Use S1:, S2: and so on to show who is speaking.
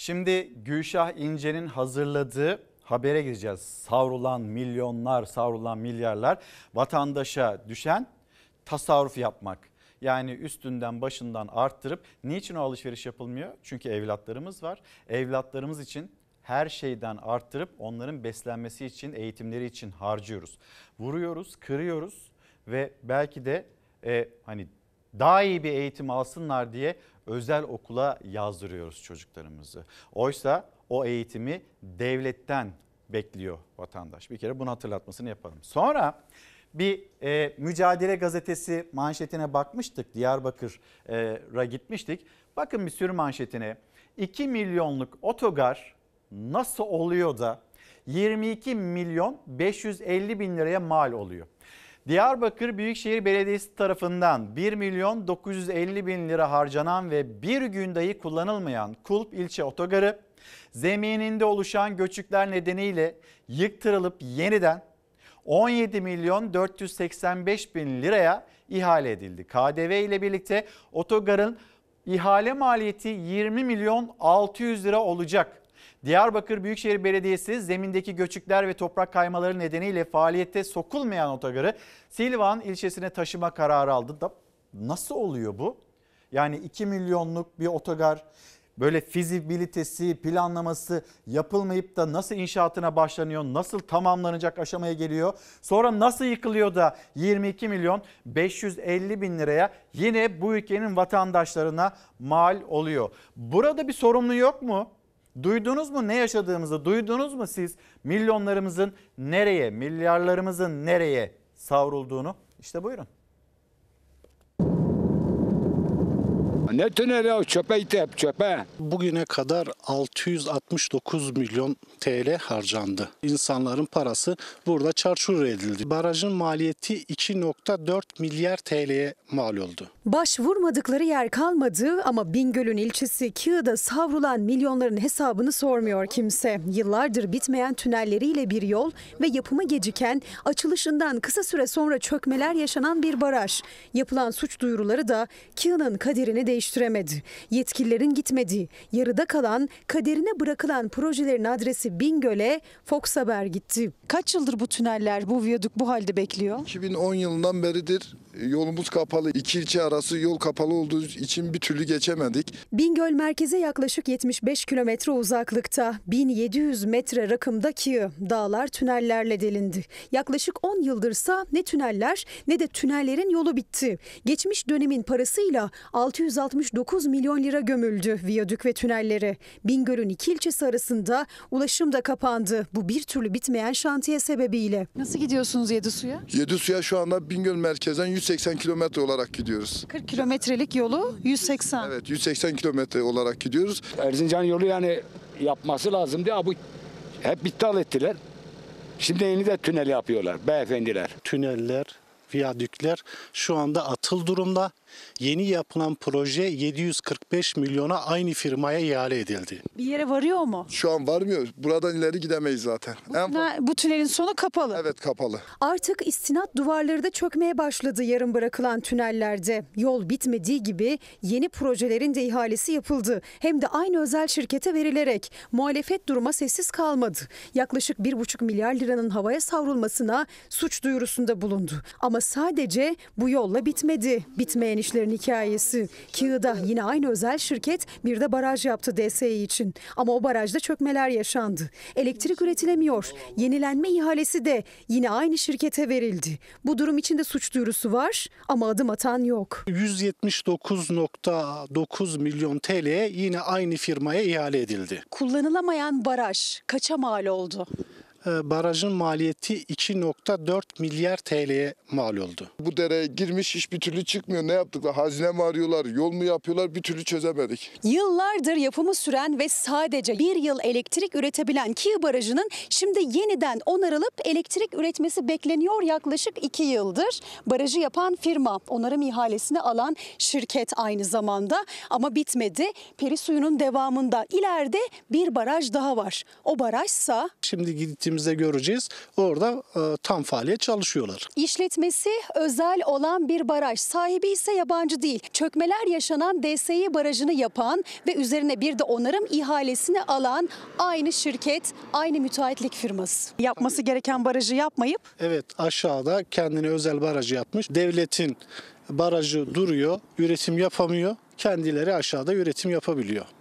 S1: Şimdi Gülşah İnce'nin hazırladığı habere gireceğiz. Savrulan milyonlar, savrulan milyarlar vatandaşa düşen tasarruf yapmak. Yani üstünden başından arttırıp niçin o alışveriş yapılmıyor? Çünkü evlatlarımız var. Evlatlarımız için her şeyden arttırıp onların beslenmesi için, eğitimleri için harcıyoruz. Vuruyoruz, kırıyoruz ve belki de e, hani daha iyi bir eğitim alsınlar diye özel okula yazdırıyoruz çocuklarımızı. Oysa o eğitimi devletten bekliyor vatandaş. Bir kere bunu hatırlatmasını yapalım. Sonra bir e, Mücadele Gazetesi manşetine bakmıştık. Diyarbakır'a gitmiştik. Bakın bir sürü manşetine. 2 milyonluk otogar nasıl oluyor da 22 milyon 550 bin liraya mal oluyor. Diyarbakır Büyükşehir Belediyesi tarafından 1 milyon 950 bin lira harcanan ve bir gün dahi kullanılmayan Kulp ilçe otogarı zemininde oluşan göçükler nedeniyle yıktırılıp yeniden 17 milyon 485 bin liraya ihale edildi. KDV ile birlikte otogarın ihale maliyeti 20 milyon 600 lira olacak. Diyarbakır Büyükşehir Belediyesi zemindeki göçükler ve toprak kaymaları nedeniyle faaliyette sokulmayan otogarı Silvan ilçesine taşıma kararı aldı. Da nasıl oluyor bu? Yani 2 milyonluk bir otogar böyle fizibilitesi, planlaması yapılmayıp da nasıl inşaatına başlanıyor, nasıl tamamlanacak aşamaya geliyor, sonra nasıl yıkılıyor da 22 milyon 550 bin liraya yine bu ülkenin vatandaşlarına mal oluyor. Burada bir sorumlu yok mu? Duydunuz mu ne yaşadığımızı? Duydunuz mu siz milyonlarımızın nereye, milyarlarımızın nereye savrulduğunu? İşte buyurun.
S2: Ne tüneli ya çöpe itip çöpe. Bugüne kadar 669 milyon TL harcandı. İnsanların parası burada çarçur edildi. Barajın maliyeti 2.4 milyar TL'ye mal oldu.
S3: Başvurmadıkları yer kalmadı ama Bingöl'ün ilçesi Kığ'da savrulan milyonların hesabını sormuyor kimse. Yıllardır bitmeyen tünelleriyle bir yol ve yapımı geciken açılışından kısa süre sonra çökmeler yaşanan bir baraj. Yapılan suç duyuruları da Kığ'nın kaderini değiştirdi değiştiremedi. Yetkililerin gitmediği, yarıda kalan, kaderine bırakılan projelerin adresi Bingöl'e Fox Haber gitti. Kaç yıldır bu tüneller, bu viyaduk bu halde bekliyor?
S4: 2010 yılından beridir yolumuz kapalı. İki ilçe arası yol kapalı olduğu için bir türlü geçemedik.
S3: Bingöl merkeze yaklaşık 75 kilometre uzaklıkta 1700 metre rakımdaki dağlar tünellerle delindi. Yaklaşık 10 yıldırsa ne tüneller ne de tünellerin yolu bitti. Geçmiş dönemin parasıyla 600 69 milyon lira gömüldü viyadük ve tünelleri. Bingöl'ün iki ilçesi arasında ulaşım da kapandı. Bu bir türlü bitmeyen şantiye sebebiyle. Nasıl gidiyorsunuz Yedisu'ya?
S4: Yedisu'ya şu anda Bingöl merkezden 180 kilometre olarak gidiyoruz.
S3: 40 kilometrelik yolu 180.
S4: Evet 180 kilometre olarak gidiyoruz. Erzincan yolu yani yapması lazım diye, Bu hep iptal ettiler. Şimdi yeni de tünel
S2: yapıyorlar beyefendiler. Tüneller, viyadükler şu anda atıl durumda. Yeni yapılan proje 745 milyona aynı firmaya ihale edildi.
S3: Bir yere varıyor mu?
S4: Şu an varmıyor. Buradan ileri gidemeyiz zaten.
S3: Bu, en... bu tünelin sonu kapalı. Evet kapalı. Artık istinat duvarları da çökmeye başladı yarım bırakılan tünellerde. Yol bitmediği gibi yeni projelerin de ihalesi yapıldı. Hem de aynı özel şirkete verilerek. Muhalefet duruma sessiz kalmadı. Yaklaşık 1,5 milyar liranın havaya savrulmasına suç duyurusunda bulundu. Ama sadece bu yolla bitmedi. Bitmeyen işlerin hikayesi. Kığı'da yine aynı özel şirket bir de baraj yaptı DSE için. Ama o barajda çökmeler yaşandı. Elektrik üretilemiyor. Yenilenme ihalesi de yine aynı şirkete verildi. Bu durum için de suç duyurusu var ama adım atan yok.
S2: 179.9 milyon TL yine aynı firmaya ihale edildi.
S3: Kullanılamayan baraj kaça mal oldu?
S2: E, barajın maliyeti 2.4 milyar TL'ye mal oldu.
S4: Bu dereye girmiş bir türlü çıkmıyor. Ne yaptıklar? Hazine mi arıyorlar? Yol mu yapıyorlar? Bir türlü çözemedik.
S3: Yıllardır yapımı süren ve sadece bir yıl elektrik üretebilen Kiğ Barajı'nın şimdi yeniden onarılıp elektrik üretmesi bekleniyor yaklaşık iki yıldır. Barajı yapan firma, onarım ihalesini alan şirket aynı zamanda ama bitmedi. Peri suyunun devamında ileride bir baraj daha var. O barajsa...
S2: Şimdi gidip gittiğimizde göreceğiz. Orada e, tam faaliyet çalışıyorlar.
S3: İşletmesi özel olan bir baraj. Sahibi ise yabancı değil. Çökmeler yaşanan DSİ barajını yapan ve üzerine bir de onarım ihalesini alan aynı şirket, aynı müteahhitlik firması. Yapması gereken barajı yapmayıp?
S2: Evet aşağıda kendine özel barajı yapmış. Devletin barajı duruyor, üretim yapamıyor. Kendileri aşağıda üretim yapabiliyor.